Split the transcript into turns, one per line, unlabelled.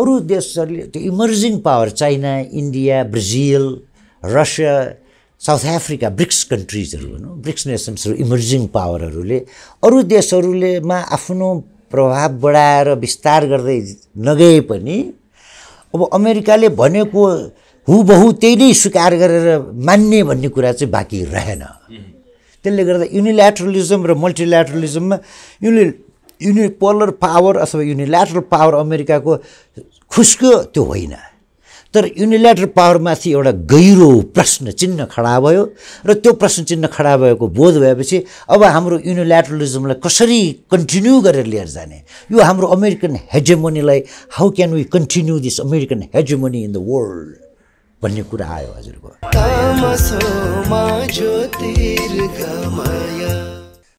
अरू देशहरूले त्यो emerging power China India Brazil Russia South Africa BRICS कन्ट्रिजहरू भनौँ ब्रिक्स नेसन्सहरू इमर्जिङ पावरहरूले अरू देशहरूलेमा आफ्नो प्रभाव बढाएर विस्तार गर्दै नगए पनि अब अमेरिकाले भनेको हुबहु त्यही नै स्वीकार गरेर मान्ने भन्ने कुरा चाहिँ बाँकी रहेन त्यसले गर्दा युनिल्याट्रलिजम र मल्टिल्याट्रलिजममा युनि युनिपोलर पावर अथवा युनिल्याट्रल पावर अमेरिकाको खुस्क्यो त्यो होइन तर युनिलेटर पावरमाथि एउटा गहिरो प्रश्न चिन्ह खडा भयो र त्यो प्रश्न चिन्ह खडा भएको बोध भएपछि अब हाम्रो युनिलेटरलिजमलाई कसरी कन्टिन्यू गरेर लिएर जाने यो हाम्रो अमेरिकन हेजेमोनीलाई how can we continue this American hegemony in the world भन्ने कुरा आयो
हजुरको